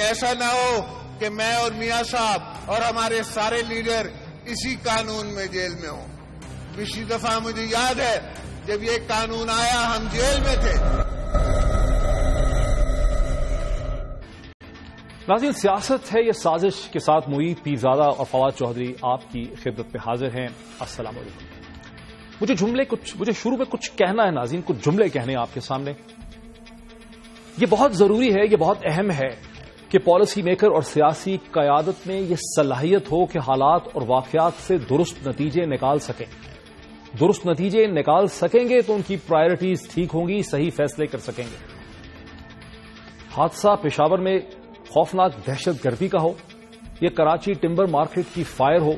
कहीं ऐसा ना हो कि मैं और मियाँ साहब और हमारे सारे लीडर इसी कानून में जेल में हो पिछली दफा मुझे याद है जब ये कानून आया हम जेल में थे नाजिन सियासत है यह साजिश के साथ पी ज्यादा और फवाद चौधरी आपकी खिदत पे हाजिर हैं अस्सलाम वालेकुम मुझे जुमले कुछ मुझे शुरू में कुछ कहना है नाजीन कुछ जुमले कहने आपके सामने ये बहुत जरूरी है ये बहुत अहम है कि पॉलिसी मेकर और सियासी क्यादत में यह सलाहियत हो कि हालात और वाकियात से दुरुस्त नतीजे निकाल सकें दुरुस्त नतीजे निकाल सकेंगे तो उनकी प्रायोरिटीज ठीक होंगी सही फैसले कर सकेंगे हादसा पेशावर में खौफनाक दहशत गर्दी का हो या कराची टिम्बर मार्केट की फायर हो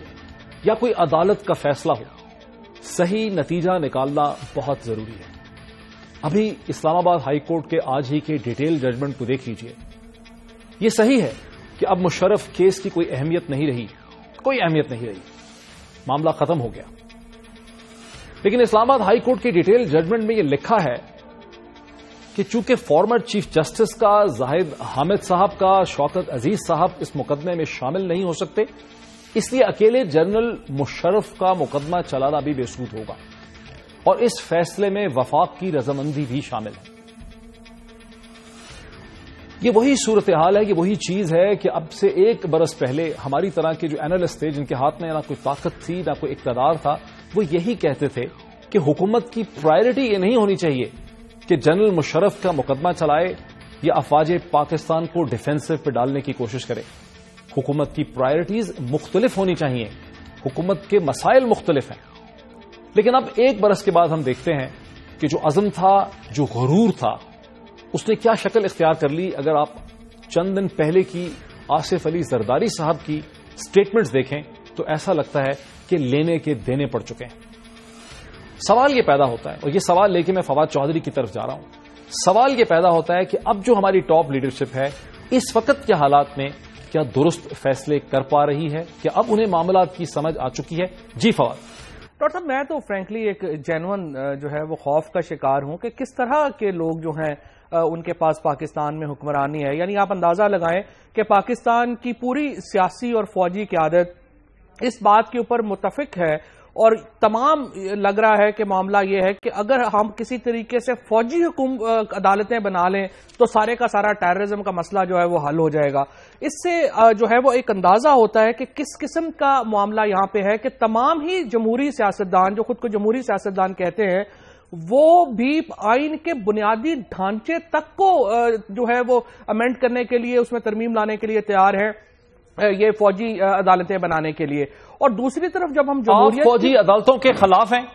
या कोई अदालत का फैसला हो सही नतीजा निकालना बहुत जरूरी है अभी इस्लामाबाद हाईकोर्ट के आज ही के डिटेल जजमेंट को देख लीजिए ये सही है कि अब मुशर्रफ केस की कोई अहमियत नहीं रही कोई अहमियत नहीं रही मामला खत्म हो गया लेकिन Islamabad high court detail judgement में यह लिखा है कि चूंकि फॉर्मर चीफ जस्टिस का जाहिद हामिद साहब का शौकत अजीज साहब इस मुकदमे में शामिल नहीं हो सकते इसलिए अकेले जनरल मुशर्रफ का मुकदमा चलाना भी बेसूद होगा और इस फैसले में वफाक की रजामंदी भी शामिल है ये वही सूरत हाल है ये वही चीज है कि अब से एक बरस पहले हमारी तरह के जो एनालिस्ट थे जिनके हाथ में ना कोई ताकत थी ना कोई इकतदार था वो यही कहते थे कि हुकूमत की प्रायोरिटी ये नहीं होनी चाहिए कि जनरल मुशरफ का मुकदमा चलाए या अफवाज पाकिस्तान को डिफेंसिव पर डालने की कोशिश करे हुकूमत की प्रायोरिटीज मुख्तलिफ होनी चाहिए हुकूमत के मसाइल मुख्तलिफ हैं लेकिन अब एक बरस के बाद हम देखते हैं कि जो अजम था जो गरूर था उसने क्या शक्ल इख्तियार कर ली अगर आप चंद दिन पहले की आसिफ अली जरदारी साहब की स्टेटमेंट्स देखें तो ऐसा लगता है कि लेने के देने पड़ चुके हैं सवाल यह पैदा होता है और यह सवाल लेके मैं फवाद चौधरी की तरफ जा रहा हूं सवाल यह पैदा होता है कि अब जो हमारी टॉप लीडरशिप है इस वक्त के हालात में क्या दुरुस्त फैसले कर पा रही है क्या अब उन्हें मामला की समझ आ चुकी है जी फवाद डॉक्टर साहब मैं तो फ्रेंकली एक जेनवन जो है वो खौफ का शिकार हूं कि किस तरह के लोग जो हैं उनके पास पाकिस्तान में हुक्मरानी है यानी आप अंदाजा लगाएं कि पाकिस्तान की पूरी सियासी और फौजी क्यादत इस बात के ऊपर मुतफिक है और तमाम लग रहा है कि मामला यह है कि अगर हम किसी तरीके से फौजी हुकुम अदालतें बना लें तो सारे का सारा टेररिज्म का मसला जो है वो हल हो जाएगा इससे जो है वो एक अंदाजा होता है कि किस किस्म का मामला यहां पे है कि तमाम ही जमहूरी सियासतदान जो खुद को जमहूरी सियासतदान कहते हैं वो भी आइन के बुनियादी ढांचे तक को जो है वो अमेंड करने के लिए उसमें तरमीम लाने के लिए तैयार है ये फौजी अदालतें बनाने के लिए और दूसरी तरफ जब हम फौजी अदालतों के खिलाफ हैं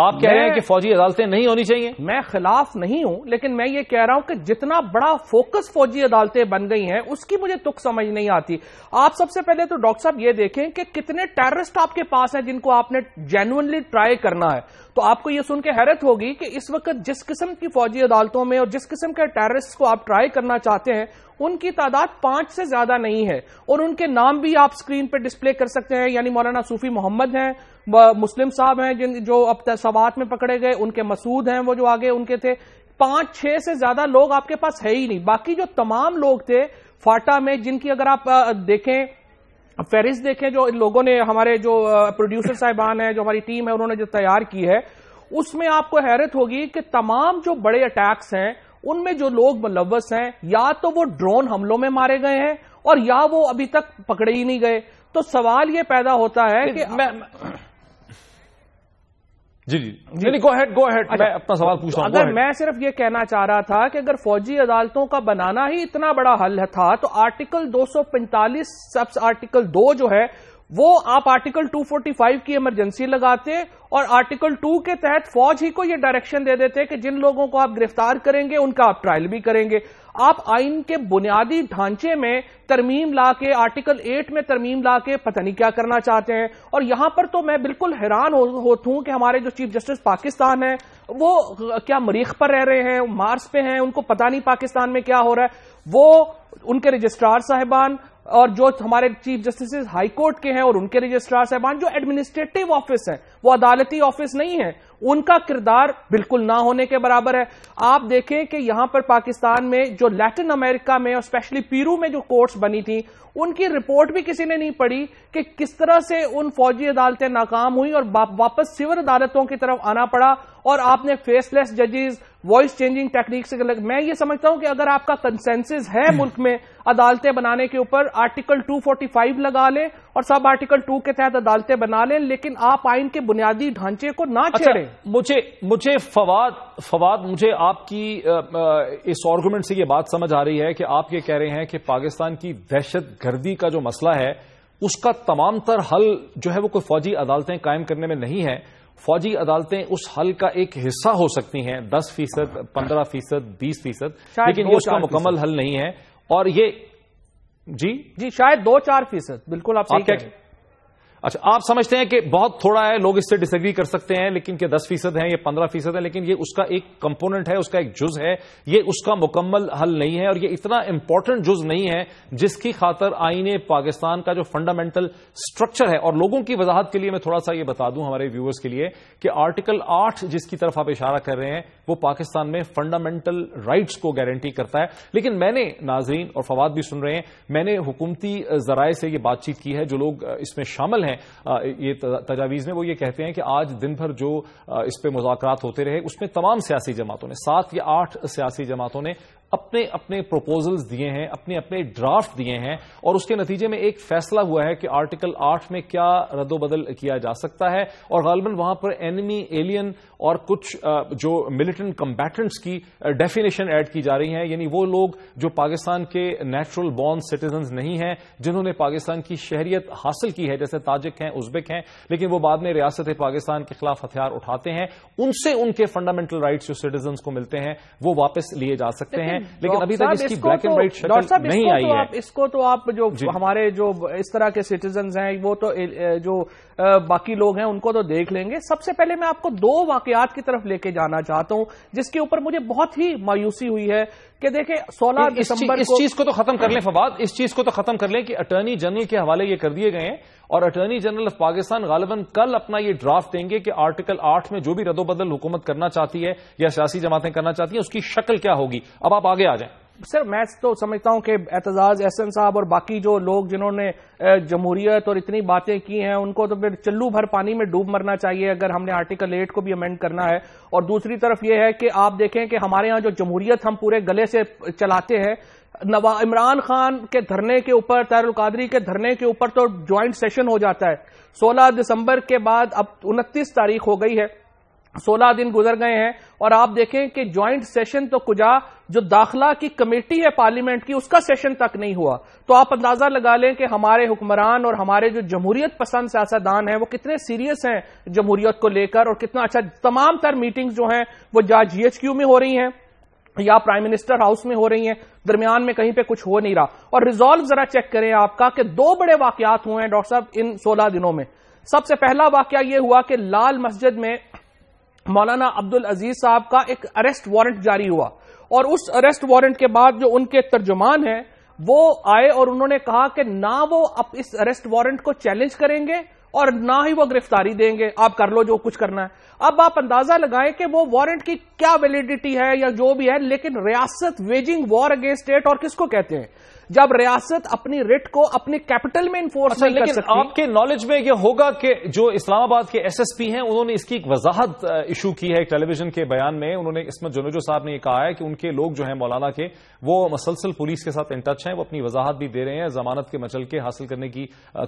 आप कह रहे हैं कि फौजी अदालतें नहीं होनी चाहिए मैं खिलाफ नहीं हूं लेकिन मैं ये कह रहा हूं कि जितना बड़ा फोकस फौजी अदालतें बन गई हैं उसकी मुझे तुक समझ नहीं आती आप सबसे पहले तो डॉक्टर साहब ये देखें कि कितने टेररिस्ट आपके पास हैं जिनको आपने जेनुअनली ट्राई करना है तो आपको यह सुनकर हैरत होगी कि इस वक्त जिस किस्म की फौजी अदालतों में और जिस किस्म के टेररिस्ट को आप ट्राई करना चाहते हैं उनकी तादाद पांच से ज्यादा नहीं है और उनके नाम भी आप स्क्रीन पर डिस्प्ले कर सकते हैं यानी मौलाना सूफी मोहम्मद हैं मुस्लिम साहब हैं जिन जो अब सवात में पकड़े गए उनके मसूद हैं वो जो आगे उनके थे पांच छह से ज्यादा लोग आपके पास है ही नहीं बाकी जो तमाम लोग थे फाटा में जिनकी अगर आप देखें फहरिस्त देखें जो लोगों ने हमारे जो प्रोड्यूसर साहिबान है जो हमारी टीम है उन्होंने जो तैयार की है उसमें आपको हैरत होगी कि तमाम जो बड़े अटैक्स हैं उनमें जो लोग मुलवस हैं या तो वो ड्रोन हमलों में मारे गए हैं और या वो अभी तक पकड़े ही नहीं गए तो सवाल ये पैदा होता है कि मैं, मैं जी जी नहीं गो हेड गो हेड मैं अपना सवाल पूछ रहा हूं अगर मैं सिर्फ ये कहना चाह रहा था कि अगर फौजी अदालतों का बनाना ही इतना बड़ा हल था तो आर्टिकल 245 सब्स आर्टिकल 2 जो है वो आप आर्टिकल 245 की इमरजेंसी लगाते और आर्टिकल 2 के तहत फौज ही को ये डायरेक्शन दे देते कि जिन लोगों को आप गिरफ्तार करेंगे उनका आप ट्रायल भी करेंगे आप आइन के बुनियादी ढांचे में तरमीम ला के आर्टिकल 8 में तरमीम ला के पता नहीं क्या करना चाहते हैं और यहां पर तो मैं बिल्कुल हैरान हो, हो हूं कि हमारे जो चीफ जस्टिस पाकिस्तान है वो क्या मरीख पर रह रहे हैं मार्स पे हैं उनको पता नहीं पाकिस्तान में क्या हो रहा है वो उनके रजिस्ट्रार साहिबान और जो हमारे चीफ जस्टिस हाई कोर्ट के हैं और उनके रजिस्ट्रार साहबान जो एडमिनिस्ट्रेटिव ऑफिस है वो अदालती ऑफिस नहीं है उनका किरदार बिल्कुल ना होने के बराबर है आप देखें कि यहां पर पाकिस्तान में जो लैटिन अमेरिका में और स्पेशली पीरू में जो कोर्ट्स बनी थी उनकी रिपोर्ट भी किसी ने नहीं पढ़ी कि किस तरह से उन फौजी अदालतें नाकाम हुई और वापस सिविल अदालतों की तरफ आना पड़ा और आपने फेसलेस जजेस वॉइस चेंजिंग टेक्निक से लग मैं ये समझता हूं कि अगर आपका कंसेंसिस है हम्म। मुल्क में अदालतें बनाने के ऊपर आर्टिकल 245 लगा लें और सब आर्टिकल 2 के तहत अदालतें बना लें लेकिन आप आइन के बुनियादी ढांचे को ना अच्छा, छेड़ें मुझे मुझे फवाद फवाद मुझे आपकी इस आर्गूमेंट से ये बात समझ आ रही है कि आप ये कह रहे हैं कि पाकिस्तान की दहशत गर्दी का जो मसला है उसका तमाम तर हल जो है वो कोई फौजी अदालतें कायम करने में नहीं है फौजी अदालतें उस हल का एक हिस्सा हो सकती हैं दस फीसद पंद्रह फीसद बीस फीसद लेकिन ये उसका मुकम्मल हल नहीं है और ये जी जी शायद दो चार फीसद बिल्कुल आप सही कह रहे हैं अच्छा आप समझते हैं कि बहुत थोड़ा है लोग इससे डिसएग्री कर सकते हैं लेकिन कि दस फीसद है या पंद्रह फीसद है लेकिन ये उसका एक कंपोनेंट है उसका एक जुज है ये उसका मुकम्मल हल नहीं है और ये इतना इंपॉर्टेंट जुज नहीं है जिसकी खातर आईने पाकिस्तान का जो फंडामेंटल स्ट्रक्चर है और लोगों की वजाहत के लिए मैं थोड़ा सा ये बता दूं हमारे व्यूअर्स के लिए कि आर्टिकल आठ जिसकी तरफ आप इशारा कर रहे हैं वो पाकिस्तान में फंडामेंटल राइट्स को गारंटी करता है लेकिन मैंने नाजरीन और फवाद भी सुन रहे हैं मैंने हुकूमती जराये से ये बातचीत की है जो लोग इसमें शामिल हैं है ये तजावीज़ में वो ये कहते हैं कि आज दिन भर जो इस पर मुजाक होते रहे उसमें तमाम सियासी जमातों ने सात या आठ सियासी जमातों ने अपने अपने प्रपोजल्स दिए हैं अपने अपने ड्राफ्ट दिए हैं और उसके नतीजे में एक फैसला हुआ है कि आर्टिकल 8 में क्या रद्दोबदल किया जा सकता है और गालबन वहां पर एनिमी एलियन और कुछ जो मिलिटेंट कंबैटेंट्स की डेफिनेशन ऐड की जा रही है यानी वो लोग जो पाकिस्तान के नेचुरल बॉर्न सिटीजन नहीं हैं जिन्होंने पाकिस्तान की शहरियत हासिल की है जैसे ताजिक हैं उज्बेक हैं लेकिन वो बाद में रियासत पाकिस्तान के खिलाफ हथियार उठाते हैं उनसे उनके फंडामेंटल राइट्स जो सिटीजन को मिलते हैं वो वापस लिए जा सकते हैं हैं लेकिन अभी तक इसकी ब्लैक एंड व्हाइट शक्ल नहीं आई तो है इसको तो आप जो हमारे जो इस तरह के सिटीजन हैं वो तो जो बाकी लोग हैं उनको तो देख लेंगे सबसे पहले मैं आपको दो वाकयात की तरफ लेके जाना चाहता हूं जिसके ऊपर मुझे बहुत ही मायूसी हुई है कि देखे 16 दिसंबर इस चीज को तो खत्म कर लें फवाद इस चीज को तो खत्म कर लें कि अटर्नी जनरल के हवाले ये कर दिए गए हैं और अटर्नी जनरल ऑफ पाकिस्तान गालबन कल अपना ये ड्राफ्ट देंगे कि आर्टिकल आठ में जो भी रदोबदल हुकूमत करना चाहती है या सियासी जमातें करना चाहती है उसकी शक्ल क्या होगी अब आप आगे आ जाएं सर मैं तो समझता हूं कि एतजाज एहसन साहब और बाकी जो लोग जिन्होंने जमहूरियत और इतनी बातें की हैं उनको तो फिर चल्लू भर पानी में डूब मरना चाहिए अगर हमने आर्टिकल एट को भी अमेंड करना है और दूसरी तरफ यह है कि आप देखें कि हमारे यहाँ जो जमहूरियत हम पूरे गले से चलाते हैं नवा इमरान खान के धरने के ऊपर तैरुल कादरी के धरने के ऊपर तो ज्वाइंट सेशन हो जाता है 16 दिसंबर के बाद अब 29 तारीख हो गई है सोलह दिन गुजर गए हैं और आप देखें कि ज्वाइंट सेशन तो कुजा जो दाखिला की कमेटी है पार्लियामेंट की उसका सेशन तक नहीं हुआ तो आप अंदाजा लगा लें कि हमारे हुक्मरान और हमारे जो जमहूरियत पसंद सियासतदान हैं वो कितने सीरियस हैं जमहूरियत को लेकर और कितना अच्छा तमाम तर मीटिंग्स जो हैं वो या जीएचक्यू में हो रही हैं या प्राइम मिनिस्टर हाउस में हो रही हैं दरमियान में कहीं पे कुछ हो नहीं रहा और रिजॉल्व जरा चेक करें आपका कि दो बड़े वाकयात हुए हैं डॉक्टर साहब इन सोलह दिनों में सबसे पहला वाक्य यह हुआ कि लाल मस्जिद में मौलाना अब्दुल अजीज साहब का एक अरेस्ट वारंट जारी हुआ और उस अरेस्ट वारंट के बाद जो उनके तर्जुमान हैं वो आए और उन्होंने कहा कि ना वो अब इस अरेस्ट वारंट को चैलेंज करेंगे और ना ही वो गिरफ्तारी देंगे आप कर लो जो कुछ करना है अब आप अंदाजा लगाएं कि वो वारंट की क्या वैलिडिटी है या जो भी है लेकिन रियासत वेजिंग वॉर अगेंस्ट स्टेट और किसको कहते हैं जब रियासत अपनी रिट को अपने कैपिटल में इन्फोर्स अच्छा, नहीं कर सकती आपके नॉलेज में यह होगा कि जो इस्लामाबाद के एसएसपी हैं उन्होंने इसकी एक वजाहत इशू की है एक टेलीविजन के बयान में उन्होंने इसमत जुनेजो साहब ने यह कहा है कि उनके लोग जो है मौलाना के वो मुसलसल पुलिस के साथ इन टच हैं वो अपनी वजाहत भी दे रहे हैं जमानत के मचल के हासिल करने की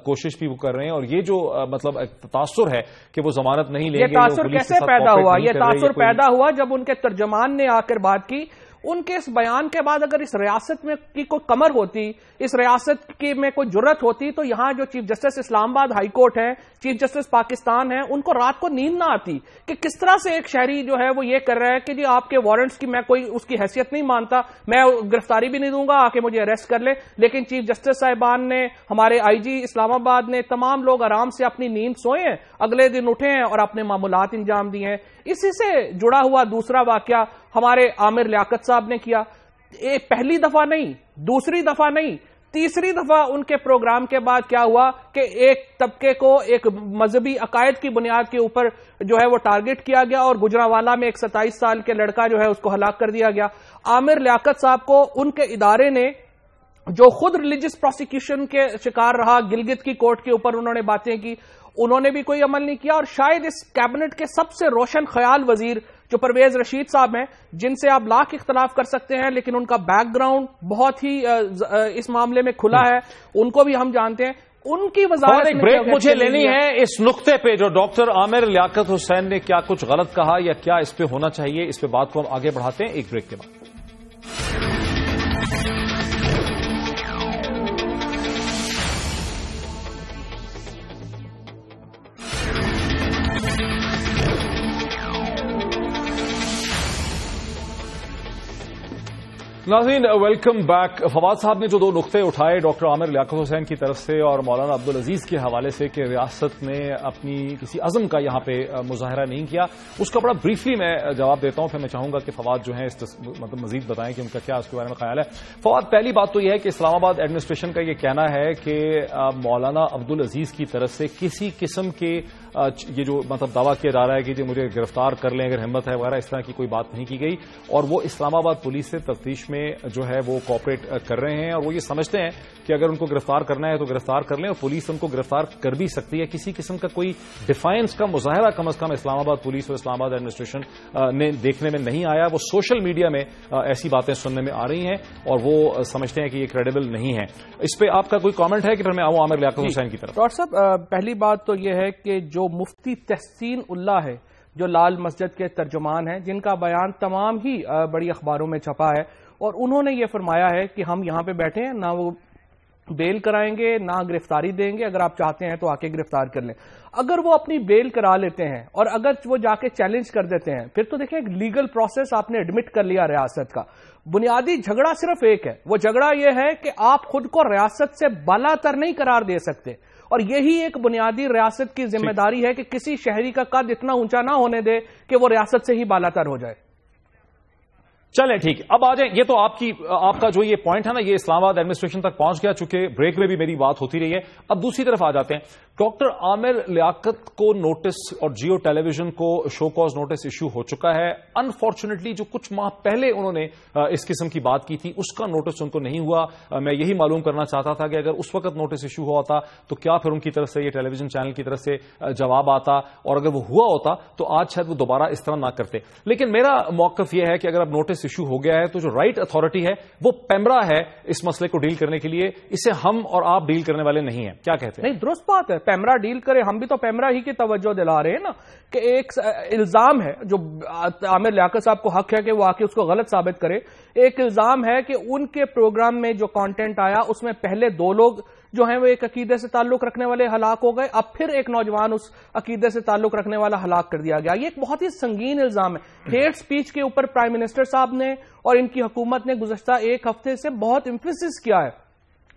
कोशिश भी वो कर रहे हैं और ये जो मतलब तासुर है कि वो जमानत नहीं लेंगे तासुर कैसे पैदा हुआ यह तासुर पैदा हुआ जब उनके तर्जमान ने आकर बात की उनके इस बयान के बाद अगर इस रियासत में की कोई कमर होती इस रियासत की में कोई जरूरत होती तो यहां जो चीफ जस्टिस इस्लामाबाद हाईकोर्ट है चीफ जस्टिस पाकिस्तान है उनको रात को नींद ना आती कि किस तरह से एक शहरी जो है वो ये कर रहा है कि जी आपके वारंट्स की मैं कोई उसकी हैसियत नहीं मानता मैं गिरफ्तारी भी नहीं दूंगा आके मुझे अरेस्ट कर ले। लेकिन चीफ जस्टिस साहिबान ने हमारे आईजी इस्लामाबाद ने तमाम लोग आराम से अपनी नींद सोए हैं अगले दिन उठे हैं और अपने मामूलत अंजाम दिए हैं इसी से जुड़ा हुआ दूसरा वाक्य हमारे आमिर लियाकत साहब ने किया ए, पहली दफा नहीं दूसरी दफा नहीं तीसरी दफा उनके प्रोग्राम के बाद क्या हुआ कि एक तबके को एक मजहबी अकायद की बुनियाद के ऊपर जो है वो टारगेट किया गया और गुजरावाला में एक सत्ताईस साल के लड़का जो है उसको हलाक कर दिया गया आमिर लियाकत साहब को उनके इदारे ने जो खुद रिलीजियस प्रोसिक्यूशन के शिकार रहा गिलगित की कोर्ट के ऊपर उन्होंने बातें की उन्होंने भी कोई अमल नहीं किया और शायद इस कैबिनेट के सबसे रोशन ख्याल वजीर जो परवेज रशीद साहब हैं जिनसे आप लाख इख्तलाफ कर सकते हैं लेकिन उनका बैकग्राउंड बहुत ही इस मामले में खुला है उनको भी हम जानते हैं उनकी वजह ब्रेक मुझे लेनी है इस नुकते पे जो डॉक्टर आमिर लियाकत हुसैन ने क्या कुछ गलत कहा या क्या इस पे होना चाहिए इस पे बात को हम आगे बढ़ाते हैं एक ब्रेक के बाद नाजीन वेलकम बैक फवाद साहब ने जो दो नुकते उठाए डॉक्टर आमिर लियाकत हुसैन की तरफ से और मौलाना अब्दुल अजीज के हवाले से कि रियासत ने अपनी किसी अजम का यहां पे मुजाहरा नहीं किया उसका बड़ा ब्रीफली मैं जवाब देता हूं फिर मैं चाहूंगा कि फवाद जो है इस मतलब मजीद बताएं कि उनका क्या उसके बारे में ख्याल है फवाद पहली बात तो यह है कि इस्लामाबाद एडमिनिस्ट्रेशन का यह कहना है कि मौलाना अब्दुल अजीज की तरफ से किसी किस्म के ये जो मतलब दावा किया जा रहा है कि जी मुझे गिरफ्तार कर लें अगर हिम्मत है वगैरह इस तरह की कोई बात नहीं की गई और वो इस्लामाबाद पुलिस से तफ्तीश में जो है वो कॉपरेट कर रहे हैं और वो ये समझते हैं कि अगर उनको गिरफ्तार करना है तो गिरफ्तार कर लें और पुलिस उनको गिरफ्तार कर भी सकती है किसी किस्म का कोई डिफाइंस का मुजाहरा कम अज कम इस्लामाबाद पुलिस और इस्लामाबाद एडमिनिस्ट्रेशन ने देखने में नहीं आया वो सोशल मीडिया में ऐसी बातें सुनने में आ रही हैं और वो समझते हैं कि ये क्रेडिबल नहीं है इस पर आपका कोई कॉमेंट है कि फिर मैं आऊँ आमिर लियाकत हुसैन की तरफ डॉक्टर साहब पहली बात तो यह है कि जो जो मुफ्ती तहसीन उल्ला है जो लाल मस्जिद के तर्जुमान हैं जिनका बयान तमाम ही बड़ी अखबारों में छपा है और उन्होंने ये फरमाया है कि हम यहां पे बैठे हैं ना वो बेल कराएंगे ना गिरफ्तारी देंगे अगर आप चाहते हैं तो आके गिरफ्तार कर लें अगर वो अपनी बेल करा लेते हैं और अगर वो जाके चैलेंज कर देते हैं फिर तो देखें एक लीगल प्रोसेस आपने एडमिट कर लिया रियासत का बुनियादी झगड़ा सिर्फ एक है वो झगड़ा यह है कि आप खुद को रियासत से बालातर नहीं करार दे सकते और यही एक बुनियादी रियासत की जिम्मेदारी है कि किसी शहरी का कद इतना ऊंचा ना होने दे कि वो रियासत से ही बालातर हो जाए चले ठीक अब आ जाए ये तो आपकी आपका जो ये पॉइंट है ना ये इस्लामाबाद एडमिनिस्ट्रेशन तक पहुंच गया चुके ब्रेक में भी मेरी बात होती रही है अब दूसरी तरफ आ जाते हैं डॉक्टर आमिर लियाकत को नोटिस और जियो टेलीविजन को शो कॉज नोटिस इश्यू हो चुका है अनफॉर्चुनेटली जो कुछ माह पहले उन्होंने इस किस्म की बात की थी उसका नोटिस उनको नहीं हुआ मैं यही मालूम करना चाहता था कि अगर उस वक्त नोटिस इश्यू हुआ होता तो क्या फिर उनकी तरफ से ये टेलीविजन चैनल की तरफ से जवाब आता और अगर वो हुआ होता तो आज शायद वो दोबारा इस तरह ना करते लेकिन मेरा मौकफ यह है कि अगर अब नोटिस इश्यू हो गया है तो जो राइट अथॉरिटी है वो पैमरा है इस मसले को डील करने के लिए इसे हम और आप डील करने वाले नहीं है क्या कहते हैं नहीं दुरुस्त बात है पैमरा डील करे हम भी तो पैमरा ही की तवज्जो दिला रहे हैं ना कि एक इल्जाम है जो आमिर लियाकत साहब को हक है कि वो आके उसको गलत साबित करे एक इल्जाम है कि उनके प्रोग्राम में जो कंटेंट आया उसमें पहले दो लोग जो है वो एक अकीदे से ताल्लुक रखने वाले हलाक हो गए अब फिर एक नौजवान उस अकीदे से ताल्लुक रखने वाला हलाक कर दिया गया ये एक बहुत ही संगीन इल्जाम है हम्म। हेट स्पीच के ऊपर प्राइम मिनिस्टर साहब ने और इनकी हुकूमत ने गुजश्ता एक हफ्ते से बहुत इम्फोसिस किया है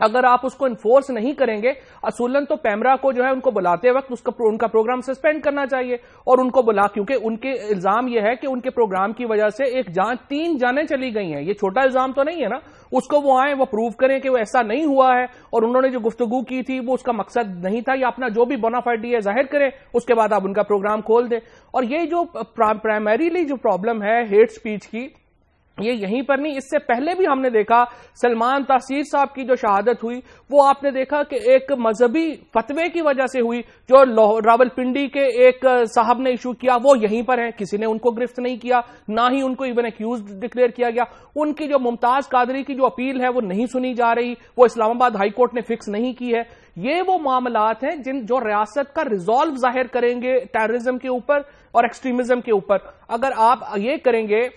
अगर आप उसको इन्फोर्स नहीं करेंगे असूलन तो पैमरा को जो है उनको बुलाते वक्त उसका उनका प्रोग्राम सस्पेंड करना चाहिए और उनको बुला क्योंकि उनके इल्जाम यह है कि उनके प्रोग्राम की वजह से एक जान तीन जानें चली गई हैं ये छोटा इल्जाम तो नहीं है ना उसको वो आए वो प्रूव करें कि वो ऐसा नहीं हुआ है और उन्होंने जो गुफ्तगु की थी वो उसका मकसद नहीं था या अपना जो भी बोनाफाइडी है जाहिर करें उसके बाद आप उनका प्रोग्राम खोल दें और ये जो प्राइमरीली जो प्रॉब्लम है हेट स्पीच की ये यहीं पर नहीं इससे पहले भी हमने देखा सलमान तासीर साहब की जो शहादत हुई वो आपने देखा कि एक मजहबी फतवे की वजह से हुई जो रावलपिंडी के एक साहब ने इशू किया वो यहीं पर है किसी ने उनको गिरफ्त नहीं किया ना ही उनको इवन एक्यूज डिक्लेयर किया गया उनकी जो मुमताज कादरी की जो अपील है वो नहीं सुनी जा रही वो इस्लामाबाद हाईकोर्ट ने फिक्स नहीं की है ये वो मामलात हैं जिन जो रियासत का रिजॉल्व जाहिर करेंगे टेररिज्म के ऊपर और एक्सट्रीमिज्म के ऊपर अगर आप ये करेंगे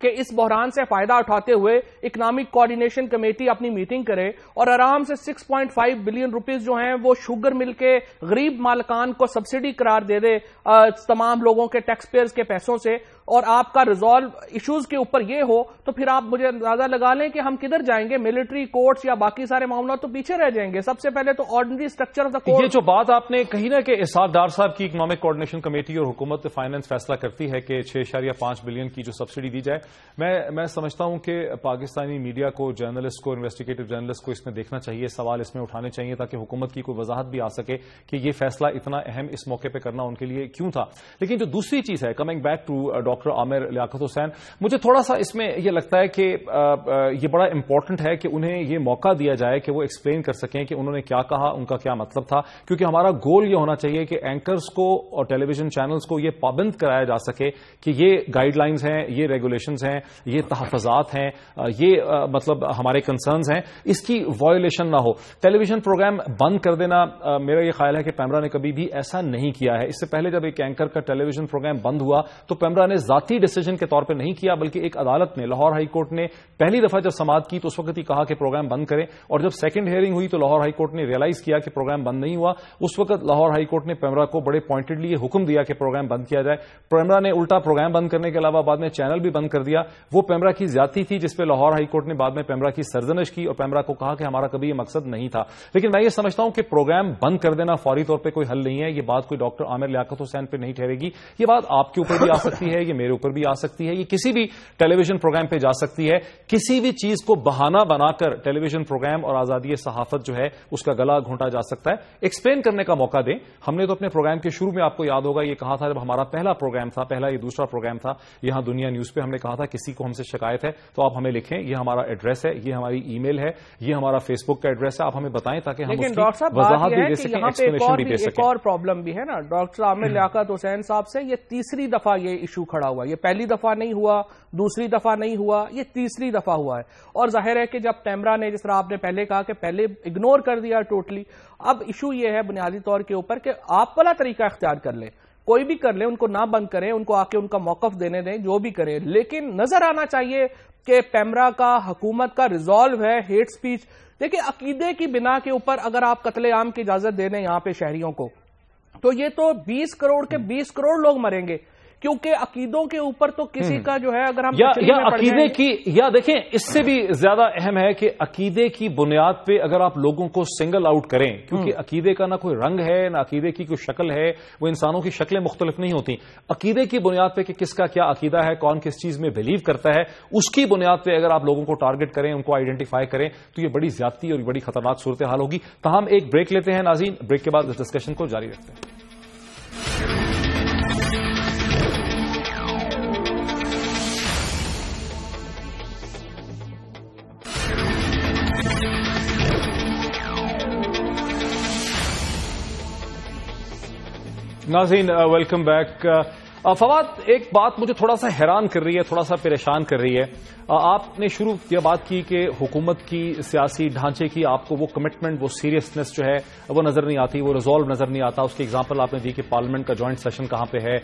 कि इस बहरान से फायदा उठाते हुए इकोनॉमिक कोऑर्डिनेशन कमेटी अपनी मीटिंग करे और आराम से 6.5 बिलियन रुपीस जो हैं वो शुगर मिल के गरीब मालकान को सब्सिडी करार दे दे आ, तमाम लोगों के टैक्स पेयर्स के पैसों से और आपका रिजॉल्व इश्यूज के ऊपर ये हो तो फिर आप मुझे अंदाजा लगा लें कि हम किधर जाएंगे मिलिट्री कोर्ट्स या बाकी सारे मामला तो पीछे रह जाएंगे सबसे पहले तो ordinary structure of the court ये जो बात आपने कही ना कि इसहाक डार साहब की इकोनॉमिक कोऑर्डिनेशन कमेटी और हुकूमत फाइनेंस फैसला करती है कि छह या पांच बिलियन की जो सब्सिडी दी जाए मैं मैं समझता हूं कि पाकिस्तानी मीडिया को जर्नलिस्ट को इन्वेस्टिगेटिव जर्नलिस्ट को इसमें देखना चाहिए सवाल इसमें उठाने चाहिए ताकि हुकूमत की कोई वजाहत भी आ सके कि यह फैसला इतना अहम इस मौके पर करना उनके लिए क्यों था लेकिन जो दूसरी चीज है coming back to doctor Aamir Liaquat Hussain मुझे थोड़ा सा इसमें यह लगता है कि यह बड़ा इंपॉर्टेंट है कि उन्हें यह मौका दिया जाए कि वो एक्सप्लेन कर सकें कि उन्होंने क्या कहा उनका क्या मतलब था क्योंकि हमारा गोल यह होना चाहिए कि एंकर्स को और टेलीविजन चैनल्स को यह पाबंद कराया जा सके कि ये गाइडलाइंस हैं ये रेगुलेशन हैं ये तहफात हैं ये मतलब हमारे कंसर्न हैं इसकी वायोलेशन ना हो टेलीविजन प्रोग्राम बंद कर देना मेरा यह ख्याल है कि पैमरा ने कभी भी ऐसा नहीं किया है इससे पहले जब एक एंकर का टेलीविजन प्रोग्राम बंद हुआ तो पैमरा ने जाती डिसीजन के तौर पर नहीं किया बल्कि एक अदालत ने लाहौर हाईकोर्ट ने पहली दफा जब समाप्त की तो उस वक्त ही कहा कि प्रोग्राम बंद करें और जब सेकंड हियरिंग हुई तो लाहौर हाईकोर्ट ने रियलाइज किया कि प्रोग्राम बंद नहीं हुआ उस वक्त लाहौर हाईकोर्ट ने पैमरा को बड़े पॉइंटेडली हुक्म दिया कि प्रोग्राम बंद किया जाए पैमरा ने उल्टा प्रोग्राम बंद करने के अलावा बाद में चैनल भी बंद कर दिया वो पैमरा की ज्यादा थी जिसपे लाहौर हाईकोर्ट ने बाद में पैमरा की सरजनश की और पैमरा को कहा कि हमारा कभी यह मकसद नहीं था लेकिन मैं ये समझता हूं कि प्रोग्राम बंद कर देना फौरी तौर पर कोई हल नहीं है यह बात कोई डॉक्टर आमिर लियाकत हुसैन पर नहीं ठहरेगी यह बात आपके ऊपर भी आ सकती है ये मेरे ऊपर भी आ सकती है ये किसी भी टेलीविजन प्रोग्राम पे जा सकती है किसी भी चीज को बहाना बनाकर टेलीविजन प्रोग्राम और आजादी सहाफत जो है उसका गला घोंटा जा सकता है एक्सप्लेन करने का मौका दें हमने तो अपने प्रोग्राम के शुरू में आपको याद होगा ये कहा था जब हमारा पहला प्रोग्राम था पहला ये दूसरा प्रोग्राम था यहां दुनिया न्यूज पे हमने कहा था किसी को हमसे शिकायत है तो आप हमें लिखें यह हमारा एड्रेस है ये हमारी ई है ये हमारा फेसबुक का एड्रेस है आप हमें बताएं ताकि हम डॉक्टर भी भी दे और प्रॉब्लम भी है ना डॉक्टर आमिर लियात हुसैन साहब से यह तीसरी दफा ये इशू खड़ा पड़ा हुआ यह ये पहली दफा नहीं हुआ दूसरी दफा नहीं हुआ ये तीसरी दफा हुआ है और जाहिर है कि जब टैमरा ने जिस तरह आपने पहले कहा कि पहले इग्नोर कर दिया टोटली अब इशू ये है बुनियादी तौर के ऊपर कि आप वाला तरीका अख्तियार कर ले कोई भी कर ले उनको ना बंद करें उनको आके उनका मौकफ देने दें जो भी करें लेकिन नजर आना चाहिए कि पैमरा का हुकूमत का रिजॉल्व है हेट स्पीच देखिए अकीदे की बिना के ऊपर अगर आप कतलेआम की इजाजत दे दें यहां पे शहरियों को तो ये तो 20 करोड़ के 20 करोड़ लोग मरेंगे क्योंकि अकीदों के ऊपर तो किसी हम्म। का जो है अगर हम या, या अकीदे की या देखें इससे भी ज्यादा अहम है कि अकीदे की बुनियाद पे अगर आप लोगों को सिंगल आउट करें क्योंकि हम्म। अकीदे का ना कोई रंग है ना अकीदे की कोई शक्ल है वो इंसानों की शक्लें मुख्तलिफ नहीं होती अकीदे की बुनियाद पर कि किसका क्या अकीदा है कौन किस चीज में बिलीव करता है उसकी बुनियाद पर अगर आप लोगों को टारगेट करें उनको आइडेंटिफाई करें तो ये बड़ी ज्यादती और बड़ी खतरनाक सूरत हाल होगी तहम तो एक ब्रेक लेते हैं नाजीन ब्रेक के बाद इस डिस्कशन को जारी रखते हैं Nazin, uh, welcome back. Uh, Fawad एक बात मुझे थोड़ा सा हैरान कर रही है थोड़ा सा परेशान कर रही है आपने शुरू यह बात की कि हुकूमत की सियासी ढांचे की आपको वो कमिटमेंट वो सीरियसनेस जो है वो नजर नहीं आती वो रिजॉल्व नजर नहीं आता उसकी एग्जाम्पल आपने दी कि पार्लियामेंट का ज्वाइंट सेशन कहां पे है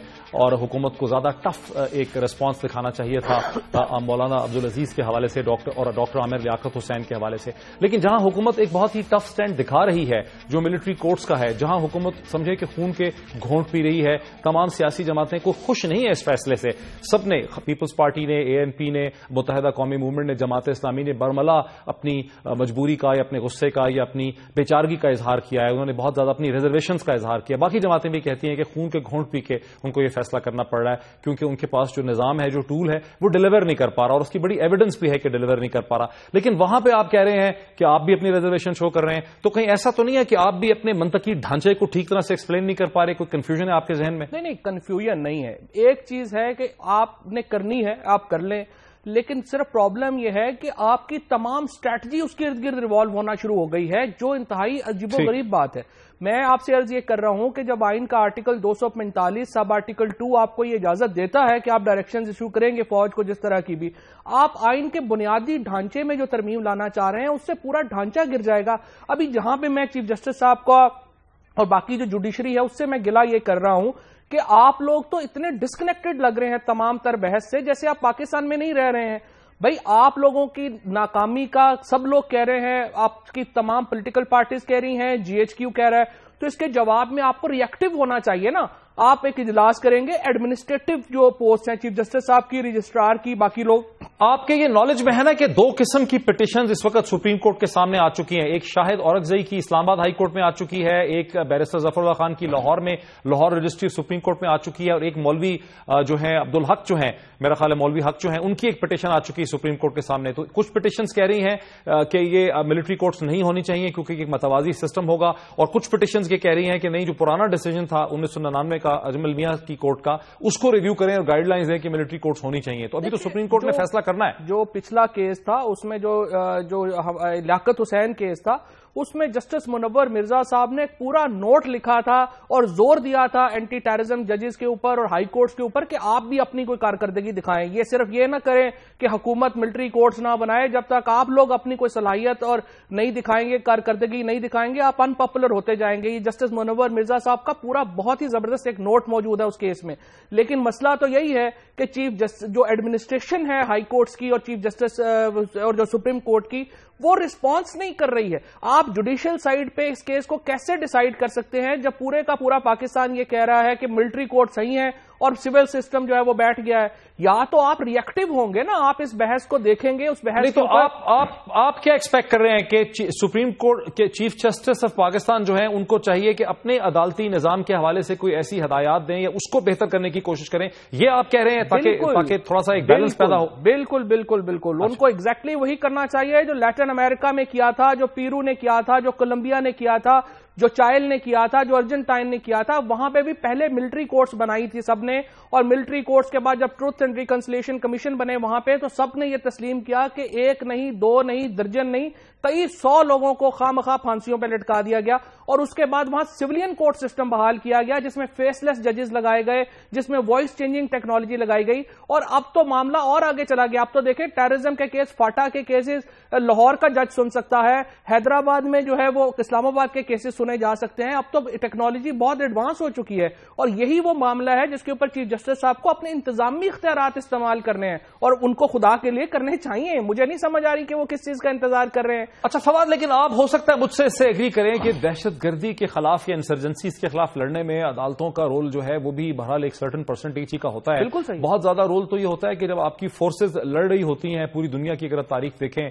और हुकूमत को ज्यादा टफ एक रिस्पॉन्स दिखाना चाहिए था मौलाना अब्दुल अजीज के हवाले से डॉक्टर और डॉक्टर आमिर लियाकत हुसैन के हवाले से लेकिन जहां हुकूमत एक बहुत ही टफ स्टैंड दिखा रही है जो मिलिट्री कोर्ट्स का है जहां हुकूमत समझे कि खून के घोंट पी रही है तमाम सियासी जमातें को को खुश नहीं है इस फैसले से सबने पीपल्स पार्टी ने एएनपी ने मुतहदा कौमी मूवमेंट ने जमात इस्लामी ने बरमला अपनी मजबूरी का या अपने गुस्से का या अपनी बेचारगी का इजहार किया है उन्होंने बहुत ज्यादा अपनी रिजर्वेशन का इजहार किया बाकी जमातें भी कहती हैं कि खून के घोंट पी के उनको यह फैसला करना पड़ रहा है क्योंकि उनके पास जो निजाम है जो टूल है वो डिलीवर नहीं कर पा रहा और उसकी बड़ी एविडेंस भी है कि डिलीवर नहीं कर पा रहा लेकिन वहां पर आप कह रहे हैं कि आप भी अपनी रिजर्वेशन शो कर रहे हैं तो कहीं ऐसा तो नहीं है कि आप भी अपने मंतकी ढांचे को ठीक तरह से एक्सप्लेन नहीं कर पा रहे कोई कंफ्यूजन है आपके जहन में नहीं नहीं कंफ्यूजन नहीं नहीं है एक चीज है कि आपने करनी है आप कर लें लेकिन सिर्फ प्रॉब्लम यह है कि आपकी तमाम स्ट्रेटजी उसके इर्द गिर्द रिवॉल्व होना शुरू हो गई है जो इंतहाई अजीबो गरीब बात है मैं आपसे अर्ज ये कर रहा हूं कि जब आइन का आर्टिकल 245 सब आर्टिकल 2 आपको ये इजाजत देता है कि आप डायरेक्शन इशू करेंगे फौज को जिस तरह की भी आप आइन के बुनियादी ढांचे में जो तरमीम लाना चाह रहे हैं उससे पूरा ढांचा गिर जाएगा अभी जहां पर मैं चीफ जस्टिस साहब का और बाकी जो जुडिशरी है उससे मैं गिला ये कर रहा हूं कि आप लोग तो इतने डिस्कनेक्टेड लग रहे हैं तमाम तर बहस से जैसे आप पाकिस्तान में नहीं रह रहे हैं भाई आप लोगों की नाकामी का सब लोग कह रहे हैं आपकी तमाम पॉलिटिकल पार्टीज कह रही हैं जीएचक्यू कह रहा है तो इसके जवाब में आपको रिएक्टिव होना चाहिए ना आप एक इजलास करेंगे एडमिनिस्ट्रेटिव जो पोस्ट हैं चीफ जस्टिस साहब की रजिस्ट्रार की बाकी लोग आपके ये नॉलेज में है ना कि दो किस्म की पिटिशन इस वक्त सुप्रीम कोर्ट के सामने आ चुकी हैं एक शाहिद औरकजई की इस्लामाबाद हाई कोर्ट में आ चुकी है एक बैरिस्टर जफरुल्ला खान की लाहौर में लाहौर रजिस्ट्री सुप्रीम कोर्ट में आ चुकी है और एक मौलवी जो है अब्दुल हक जो है मेरा ख्याल है मौलवी हक जो है उनकी एक पिटिशन आ चुकी है सुप्रीम कोर्ट के सामने तो कुछ पिटिशन कह रही हैं कि ये मिलिट्री कोर्ट्स नहीं होनी चाहिए क्योंकि एक मतवाजी सिस्टम होगा और कुछ पिटिशन ये कह रही हैं कि नहीं जो पुराना डिसीजन था उन्नीस सौ का अजमल मिया की कोर्ट का उसको रिव्यू करें और गाइडलाइंस दें कि मिलिट्री कोर्ट होनी चाहिए तो अभी तो सुप्रीम कोर्ट ने फैसला करना है जो पिछला केस था उसमें जो जो लियाकत हुसैन केस था उसमें जस्टिस मुनवर मिर्जा साहब ने पूरा नोट लिखा था और जोर दिया था एंटी टेररिज्म जजेस के ऊपर और हाई कोर्ट्स के ऊपर कि आप भी अपनी कोई कारकर्दगी दिखाएं ये सिर्फ ये ना करें कि हुकूमत मिलिट्री कोर्ट्स ना बनाए जब तक आप लोग अपनी कोई सलाहियत और नहीं दिखाएंगे कारकर्दगी नहीं दिखाएंगे आप अनपॉपुलर होते जाएंगे ये जस्टिस मुनवर मिर्जा साहब का पूरा बहुत ही जबरदस्त एक नोट मौजूद है उस केस में लेकिन मसला तो यही है कि चीफ जस्टिस जो एडमिनिस्ट्रेशन है हाई कोर्ट्स की और चीफ जस्टिस और जो सुप्रीम कोर्ट की वो रिस्पॉन्स नहीं कर रही है आप जुडिशियल साइड पे इस केस को कैसे डिसाइड कर सकते हैं जब पूरे का पूरा पाकिस्तान ये कह रहा है कि मिलिट्री कोर्ट सही है और सिविल सिस्टम जो है वो बैठ गया है या तो आप रिएक्टिव होंगे ना आप इस बहस को देखेंगे उस बहस तो आप आप आप क्या एक्सपेक्ट कर रहे हैं कि सुप्रीम कोर्ट के चीफ जस्टिस ऑफ पाकिस्तान जो है उनको चाहिए कि अपने अदालती निजाम के हवाले से कोई ऐसी हदायत दें या उसको बेहतर करने की कोशिश करें यह आप कह रहे हैं ताकि ताकि थोड़ा सा एक बैलेंस पैदा हो बिल्कुल बिल्कुल बिल्कुल अच्छा। उनको एग्जैक्टली वही करना चाहिए जो लैटिन अमेरिका में किया था जो पीरू ने किया था जो कोलंबिया ने किया था जो चायल ने किया था जो अर्जेंटाइन ने किया था वहां पे भी पहले मिलिट्री कोर्ट्स बनाई थी सबने और मिलिट्री कोर्ट्स के बाद जब ट्रूथ एंड रिकंसलेशन कमीशन बने वहां पे तो सबने ये तस्लीम किया कि एक नहीं दो नहीं दर्जन नहीं कई सौ लोगों को खामखा फांसियों पर लटका दिया गया और उसके बाद वहां सिविलियन कोर्ट सिस्टम बहाल किया गया जिसमें फेसलेस जजेस लगाए गए जिसमें वॉइस चेंजिंग टेक्नोलॉजी लगाई गई और अब तो मामला और आगे चला गया अब तो देखें टेररिज्म के केस फाटा के केसेस लाहौर का जज सुन सकता है हैदराबाद में जो है वो इस्लामाबाद के केसेस सुने जा सकते हैं अब तो टेक्नोलॉजी बहुत एडवांस हो चुकी है और यही वो मामला है जिसके ऊपर चीफ जस्टिस साहब को अपने इंतजामी इख्तियार इस्तेमाल करने हैं और उनको खुदा के लिए करने चाहिए मुझे नहीं समझ आ रही कि वो किस चीज का इंतजार कर रहे हैं अच्छा सवाल लेकिन आप हो सकता है मुझसे इससे एग्री करें कि दहशत गर्दी के खिलाफ या इंसर्जेंसी के खिलाफ लड़ने में अदालतों का रोल जो है वो भी बहरहाल एक सर्टन परसेंटेज ही का होता है बिल्कुल सही बहुत ज्यादा रोल तो ये होता है कि जब आपकी फोर्सेज लड़ रही होती हैं पूरी दुनिया की अगर तारीख देखें